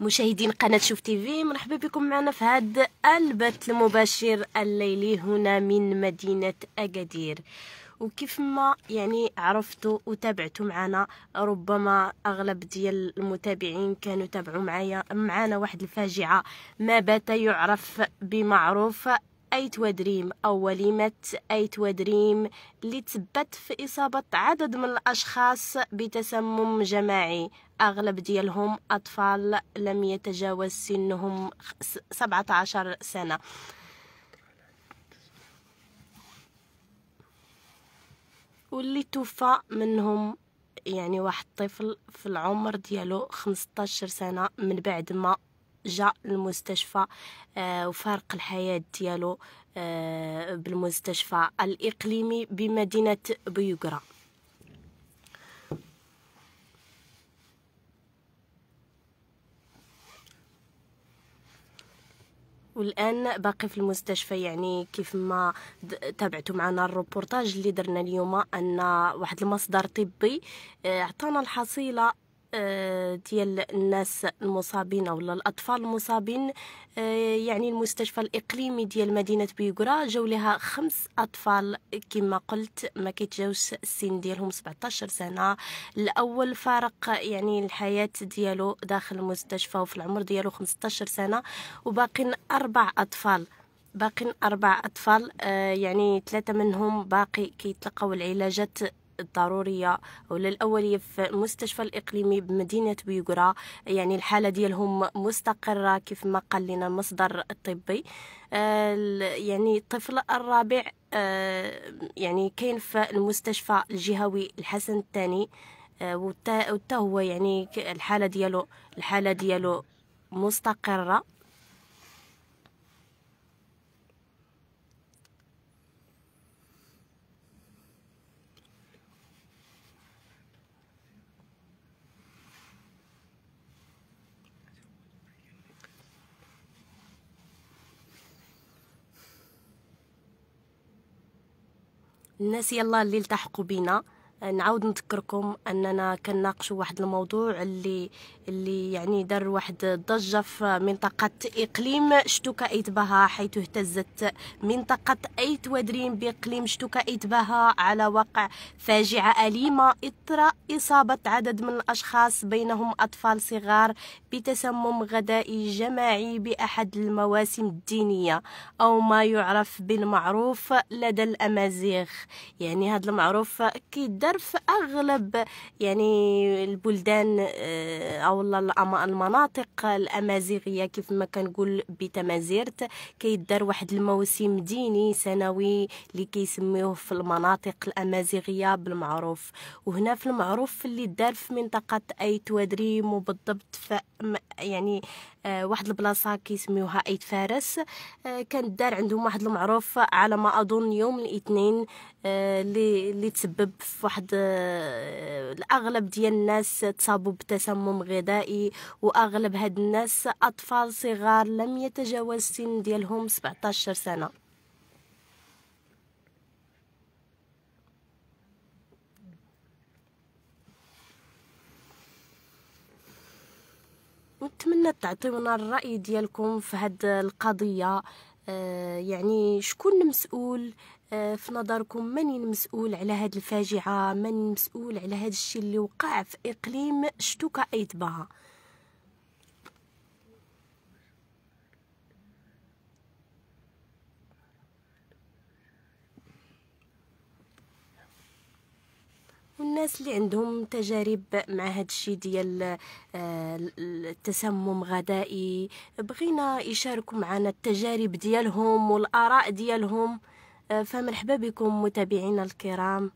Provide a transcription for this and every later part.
مشاهدين قناة شوف تيفي مرحبا بكم معنا في هذا البث المباشر الليلي هنا من مدينة أكادير وكيف ما يعني عرفتوا وتابعتوا معنا ربما اغلب ديال المتابعين كانوا تابعوا معايا معنا واحد الفاجعه ما بات يعرف بمعروف أيت ودريم أو وليمة أيت ودريم اللي تسبت في إصابة عدد من الأشخاص بتسمم جماعي أغلب ديالهم أطفال لم يتجاوز سنهم 17 سنة واللي توفى منهم يعني واحد الطفل في العمر ديالو 15 سنة من بعد ما جاء للمستشفى آه، وفارق الحياة ديالو آه، بالمستشفى الإقليمي بمدينة بيوغرا والان باقي في المستشفى يعني كيف ما تابعتوا معنا الروبورتاج اللي درنا اليوم ان واحد المصدر طبي آه، عطانا الحصيله آه، ديال الناس المصابين او الاطفال المصابين آه، يعني المستشفى الاقليمي ديال مدينه بيقرا جاو لها خمس اطفال كما قلت ما كيتجاوش السن ديالهم 17 سنه الاول فارق يعني الحياه ديالو داخل المستشفى وفي العمر ديالو 15 سنه وباقين اربع اطفال باقين اربع اطفال آه، يعني ثلاثه منهم باقي كيتلقاو العلاجات الضروريه ولا الاوليه في المستشفى الاقليمي بمدينه بيقرا يعني الحاله ديالهم مستقره كيف ما قال لنا المصدر الطبي آه، يعني الطفل الرابع آه، يعني كاين في المستشفى الجهوي الحسن الثاني آه، وتا هو يعني الحاله ديالو الحاله ديالو مستقره الناس يلا اللي التحقوا بينا نعاود نذكركم اننا كنناقشوا واحد الموضوع اللي اللي يعني دار واحد الضجه في منطقه اقليم شتوكا ايتباها حيث اهتزت منطقه ايت ودريم باقليم شتوكا ايتباها على وقع فاجعه اليمه اثر اصابه عدد من الاشخاص بينهم اطفال صغار بتسمم غذائي جماعي باحد المواسم الدينيه او ما يعرف بالمعروف لدى الامازيغ يعني هذا المعروف كيدار تقدر في اغلب يعني البلدان آه، او المناطق الامازيغيه كيف ما كنقول بتمازيرت كيدار واحد الموسم ديني سنوي اللي كيسميوه في المناطق الامازيغيه بالمعروف وهنا في المعروف اللي دار في منطقه ايت ودريم وبالضبط يعني آه، واحد البلاصه كيسميوها ايت فارس آه، كان دار عندهم واحد المعروف على ما اظن يوم الاثنين آه، اللي اللي تسبب في واحد الاغلب ديال الناس تصابوا بتسمم غذائي واغلب هاد الناس اطفال صغار لم يتجاوز السن ديالهم 17 سنه ونتمنى تعطيونا الراي ديالكم في هذه القضيه آه يعني شكون مسؤول آه، في نظركم من المسؤول على هذه الفاجعه من المسؤول على هذا الشيء اللي وقع في اقليم شتوكا ايتباها والناس اللي عندهم تجارب مع هذا الشيء ديال آه، التسمم غذائي بغينا يشاركوا معنا التجارب ديالهم والاراء ديالهم آه، فمرحبا بكم متابعينا الكرام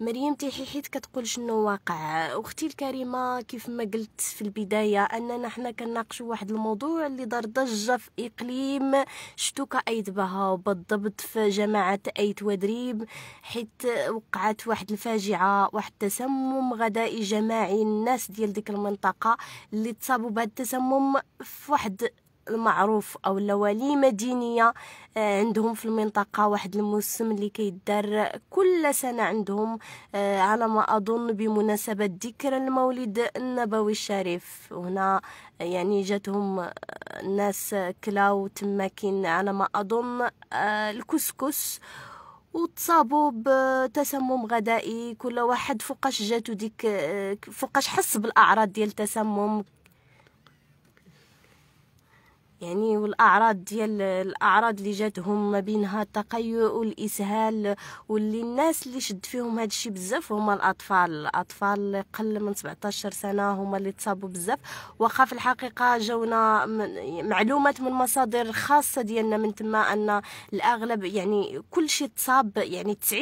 مريم تيحيحيت كتقول شنو واقع اختي الكريمه كيف ما قلت في البدايه اننا حنا كنناقشوا واحد الموضوع اللي دار ضجه في اقليم شتوكا بها وبالضبط في جماعه ايت ودريب حيت وقعت واحد الفاجعه واحد التسمم غذائي جماعي الناس ديال ديك المنطقه اللي تصابوا بهذا التسمم في واحد المعروف او وليمه دينيه آه، عندهم في المنطقه واحد الموسم اللي كيدار كل سنه عندهم آه، على ما اظن بمناسبه ذكرى المولد النبوي الشريف هنا آه، يعني جاتهم الناس كلاو تما كاين على ما اظن الكسكس وتصابوا بتسمم غذائي كل واحد فوقاش جاتو ديك فوقاش حس بالاعراض ديال التسمم يعني والاعراض ديال الاعراض اللي جاتهم ما بينها التقيؤ والاسهال واللي الناس اللي شد فيهم هذا الشيء بزاف هما الاطفال الاطفال اللي قل من 17 سنه هما اللي تصابوا بزاف واخا في الحقيقه جاونا معلومات من مصادر خاصه ديالنا من تما ان الاغلب يعني كل شيء تصاب يعني 90%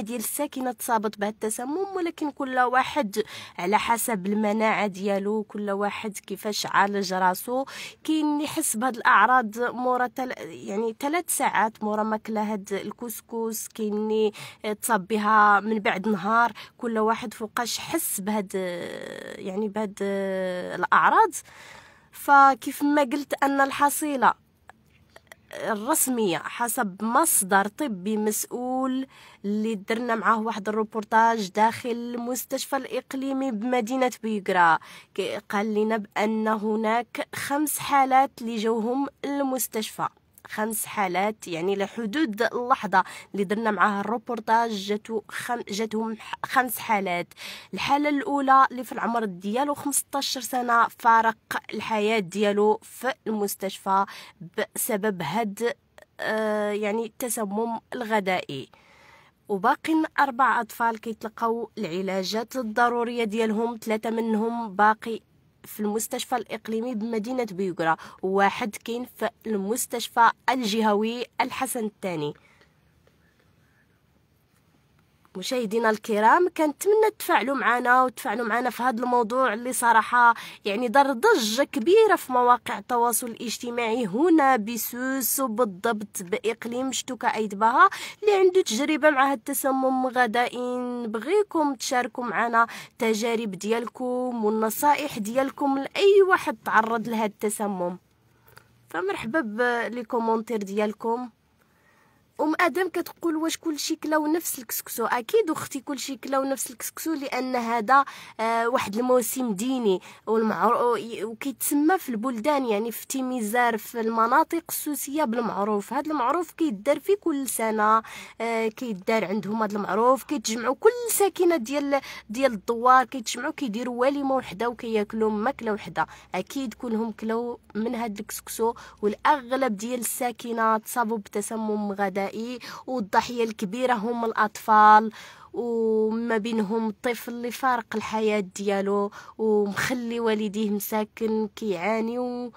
ديال الساكنه تصابت بهذا التسمم ولكن كل واحد على حسب المناعه ديالو كل واحد كيفاش عالج راسو كاين اللي يحس هاد الاعراض مورا تل يعني ثلاث ساعات مورا ماكلة هاد الكسكس كيني آه، تصاب بها من بعد نهار كل واحد فوقاش حس بهاد يعني بهاد آه، الاعراض فكيف ما قلت ان الحصيله الرسمية حسب مصدر طبي مسؤول اللي درنا معاه واحد الروبورتاج داخل المستشفى الإقليمي بمدينة بيقرا قال لنا بأن هناك خمس حالات لجوهم المستشفى خمس حالات يعني لحدود اللحظة اللي درنا معها الروبورتاج جاتو خم جاتهم خمس حالات الحالة الأولى اللي في العمر ديالو 15 سنة فارق الحياة ديالو في المستشفى بسبب هاد آه، يعني التسمم الغذائي وباقي أربع أطفال كيتلقاو العلاجات الضرورية ديالهم ثلاثة منهم باقي في المستشفى الإقليمي بمدينة بيوغرا وواحد كاين في المستشفى الجهوي الحسن الثاني مشاهدينا الكرام كنتمنى تفاعلوا معنا وتفاعلوا معنا في هذا الموضوع اللي صراحه يعني دار ضجه كبيره في مواقع التواصل الاجتماعي هنا بسوس وبالضبط باقليم شتوكا بها اللي عنده تجربه مع هذا التسمم غذائي نبغيكم تشاركوا معنا تجارب ديالكم والنصائح ديالكم لاي واحد تعرض لهذا التسمم فمرحبا بالكومونتير ديالكم ام ادم كتقول واش كلشي كلاو نفس الكسكسو اكيد اختي كلشي كلاو نفس الكسكسو لان هذا آه واحد الموسم ديني والمعروف وكيتسمى في البلدان يعني في تيميزار في المناطق السوسيه بالمعروف هذا المعروف كيدار في كل سنه آه كيدار عندهم هذا المعروف كيتجمعوا كل ساكنه ديال ديال الدوار كيتجمعوا كيديروا وليمه وحده وكياكلوا ماكله وحده اكيد كلهم كلاو من هذا الكسكسو والاغلب ديال الساكنه تصابوا بتسمم غدائي النسائي والضحية الكبيرة هم الأطفال وما بينهم الطفل اللي فارق الحياة ديالو ومخلي والديه مساكن كيعاني و...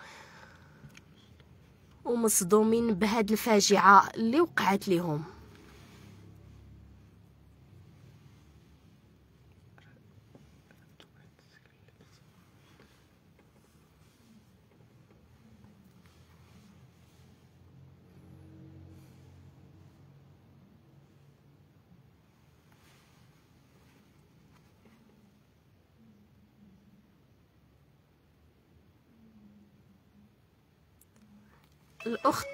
ومصدومين بهاد الفاجعة اللي وقعت لهم الاخت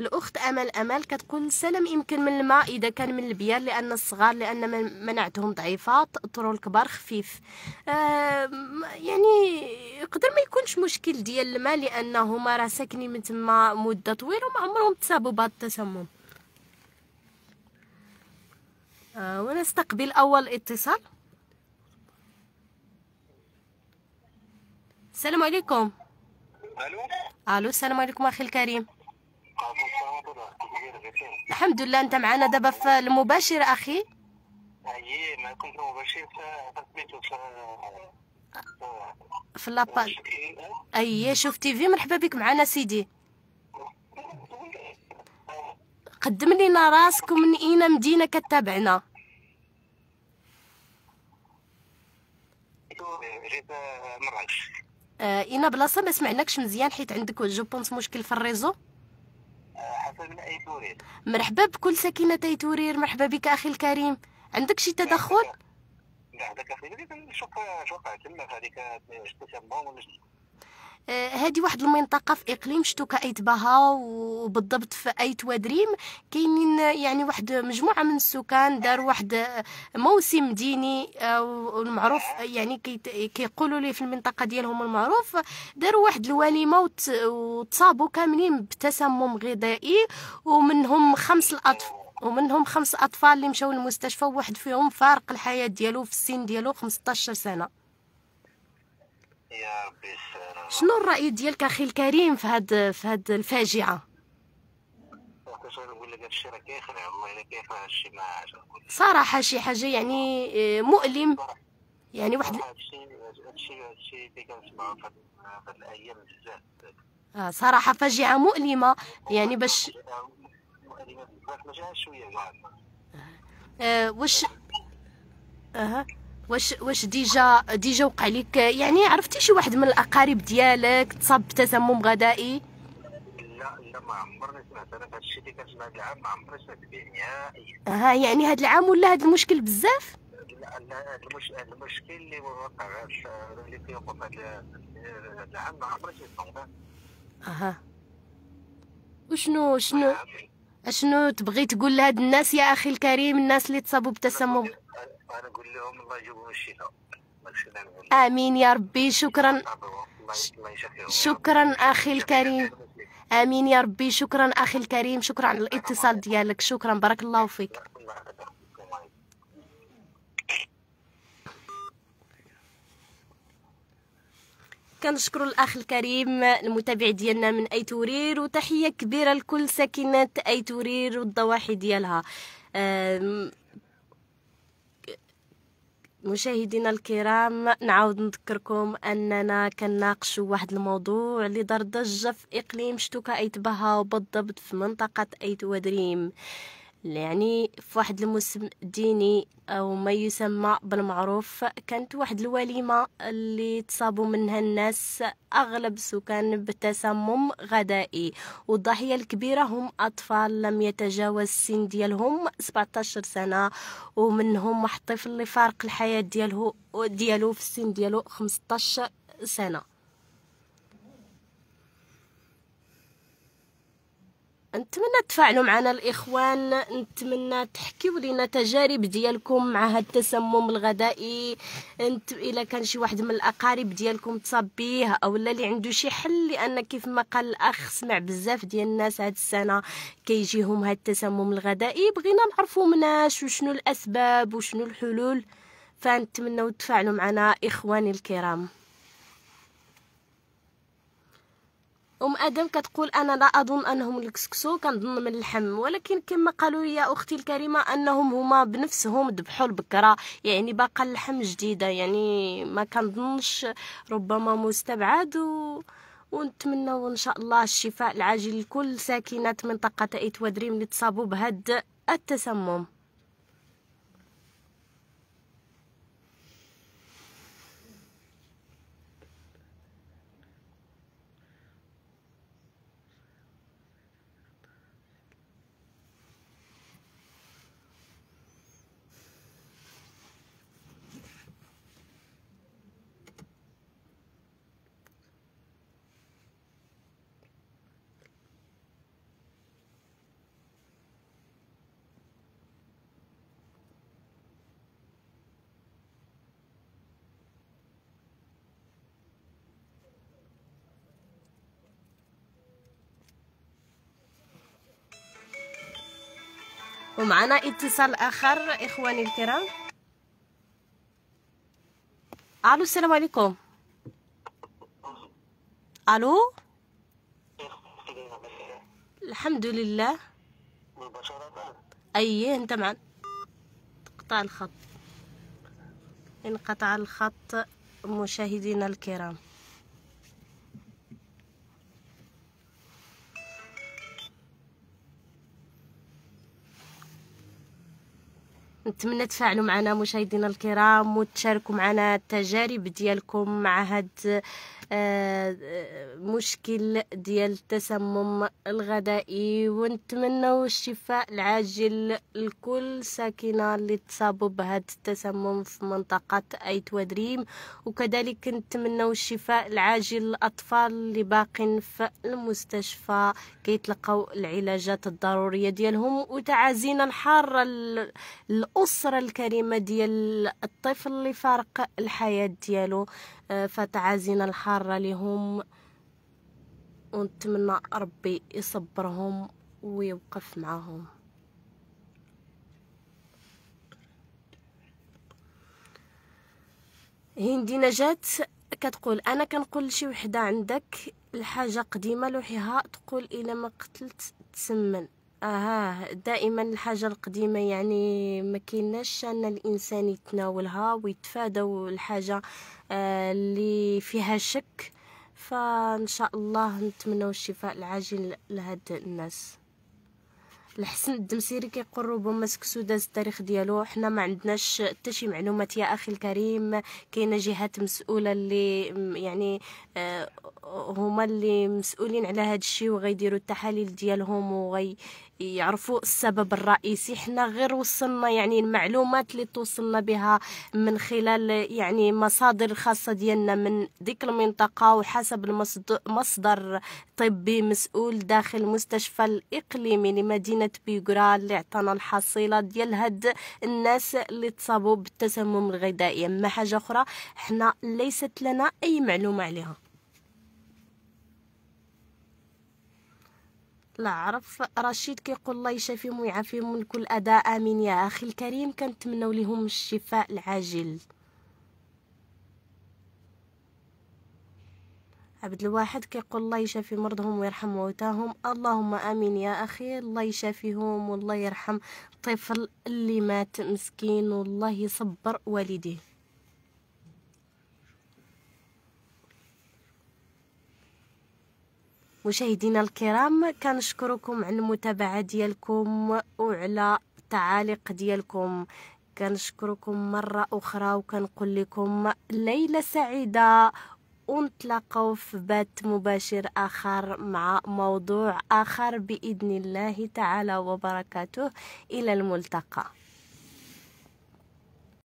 الاخت امل امل كتكون سلام يمكن من الماء اذا كان من البيار لان الصغار لان مناعتهم ضعيفه طرو الكبار خفيف آه يعني يقدر ما يكونش مشكل ديال الماء لانهما راه ساكنين من تما مده طويله وما عمرهم تصابوا بهذا التسمم آه ونستقبل اول اتصال السلام عليكم الو الو السلام عليكم اخي الكريم الحمد لله انت معنا دابا في المباشر اخي اي معكم في المباشر في في لاباج اي شوف تيفي مرحبا بك معنا سيدي قدم لينا راسك ومن اين مدينه كتابعنا مراكش آه انا بلاصه ما سمعناكش مزيان حيت عندك جو بونس مشكل في الريزو من اي تورير مرحبا بكل ساكنه تاي تورير مرحبا بك اخي الكريم عندك شي تدخل لا هذاك اخي شوف شوف تما في هذيك 16 نوفمبر هذه آه، واحد المنطقه في اقليم شتوكا ايت باها وبالضبط في ايت وادريم كاينين يعني واحد مجموعه من السكان دار واحد آه، موسم ديني آه، والمعروف يعني كيقولوا ليه في المنطقه ديالهم المعروف داروا واحد الوليمه وتصابوا كاملين بتسمم غذائي ومنهم خمس الاطفال ومنهم خمس اطفال اللي مشاو للمستشفى وواحد فيهم فارق الحياه ديالو في السن ديالو 15 سنه يا ربي السلام شنو الراي ديالك اخي الكريم في هاد في هاد الفاجعه كنت نقول لك هادشي راه كيخلع والله الا كيخلع هادشي ما صراحه شي حاجه يعني آه، مؤلم يعني واحد هادشي هادشي هادشي اللي كنسمعو في هاد الايام بزاف آه صراحه فاجعه مؤلمه يعني باش مؤلمه بزاف ما جاش شويه آه واش اها واش واش ديجا ديجا وقع لك يعني عرفتي شي واحد من الاقارب ديالك تصاب بتسمم غذائي لا لا ما عمرني سمعت انا هذا الشيء اللي كنسمع هذا العام ما عمرني سمعت به نهائيا ها يعني هذا يعني العام ولا هذا المشكل بزاف لا لا هذا المشكل المشكل اللي وقع اللي في هذا العام ما عمرني سمعت به. اها وشنو شنو شنو تبغي تقول لهاد الناس يا اخي الكريم الناس اللي تصابوا بتسمم وانا اقول لهم الله يجيبهم الشفاء امين يا ربي شكرا شكرا اخي الكريم امين يا ربي شكرا اخي الكريم شكرا على الاتصال ديالك شكرا بارك الله فيك كنشكر الاخ الكريم المتابع ديالنا من اي تورير وتحيه كبيره لكل ساكنات تورير والضواحي ديالها مشاهدينا الكرام نعاود نذكركم اننا كنناقشوا واحد الموضوع اللي دار ضجه في اقليم شتوكا ايتبها وبالضبط في منطقه ايت ودريم يعني في واحد الموسم ديني او ما يسمى بالمعروف كانت واحد الوليمه اللي تصابوا منها الناس اغلب سكان بتسمم غذائي والضحيه الكبيره هم اطفال لم يتجاوز السن ديالهم 17 سنه ومنهم واحد الطفل اللي فارق الحياه ديالو ديالو في السن ديالو 15 سنه نتمنى تفاعلوا معنا الاخوان نتمنى تحكيوا لنا تجارب ديالكم مع هذا التسمم الغذائي انت الا كان شي واحد من الاقارب ديالكم تصاب به او اللي عنده شي حل لان كيف ما قال الاخ سمع بزاف ديال الناس هاد السنه كيجيهم هاد التسمم الغذائي بغينا نعرفوا مناش وشنو الاسباب وشنو الحلول فنتمنى تفاعلوا معنا اخواني الكرام ام ادم كتقول انا لا اظن انهم الكسكسو كنظن من اللحم ولكن كما قالوا يا اختي الكريمه انهم هما بنفسهم ذبحوا البكره يعني باقا اللحم جديده يعني ما كنظنش ربما مستبعد و... ونتمنوا ان شاء الله الشفاء العاجل لكل ساكنات منطقه ايت ودريم اللي تصابوا بهذا التسمم ومعنا اتصال اخر اخواني الكرام الو السلام عليكم الو الحمد لله اي انت معنا قطع الخط انقطع الخط مشاهدينا الكرام نتمنى تفاعلوا معنا مشاهدينا الكرام وتشاركوا معنا التجارب ديالكم مع هاد آه، مشكل ديال التسمم الغذائي ونتمنى الشفاء العاجل لكل ساكنه اللي تصابوا بهذا التسمم في منطقه ايت ودريم وكذلك نتمنى الشفاء العاجل للاطفال اللي باقين في المستشفى كيتلقاو العلاجات الضروريه ديالهم وتعازينا الحاره الأسرة الكريمة ديال الطفل اللي فارق الحياة ديالو آه، فتعازينا الحارة لهم ونتمنى ربي يصبرهم ويوقف معاهم هندي نجات كتقول انا كنقول لشي وحده عندك الحاجه قديمه لوحيها تقول الا ما قتلت تسمن اه دائما الحاجه القديمه يعني ما كايناش ان الانسان يتناولها ويتفادى الحاجه آه، اللي فيها شك فان شاء الله نتمنوا الشفاء العاجل لهاد الناس الحسن الدمسيري كيقول ربما سكسو داز التاريخ ديالو حنا ما عندناش حتى شي معلومات يا اخي الكريم كاينه جهات مسؤوله اللي يعني آه، هما اللي مسؤولين على هذا الشيء وغيديروا التحاليل ديالهم ويعرفوا السبب الرئيسي حنا غير وصلنا يعني المعلومات اللي توصلنا بها من خلال يعني مصادر خاصة ديالنا من ديك المنطقة وحسب المصدر مصدر طبي مسؤول داخل المستشفى الإقليمي لمدينة بيغرا اللي عطانا الحصيلة ديال هاد الناس اللي تصابوا بالتسمم الغذائي أما حاجة أخرى حنا ليست لنا أي معلومة عليها لا عرف رشيد كيقول الله يشافيهم ويعافيهم من كل اداء امين يا اخي الكريم كنتمنوا لهم الشفاء العاجل عبد الواحد كيقول الله يشافي مرضهم ويرحم موتاهم اللهم امين يا اخي الله يشافيهم والله يرحم طفل اللي مات مسكين والله يصبر والديه مشاهدينا الكرام كنشكركم على المتابعه ديالكم وعلى التعاليق ديالكم كنشكركم مره اخرى وكنقول لكم ليله سعيده ونتلاقاو في بات مباشر آخر مع موضوع آخر بإذن الله تعالى وبركاته إلى الملتقى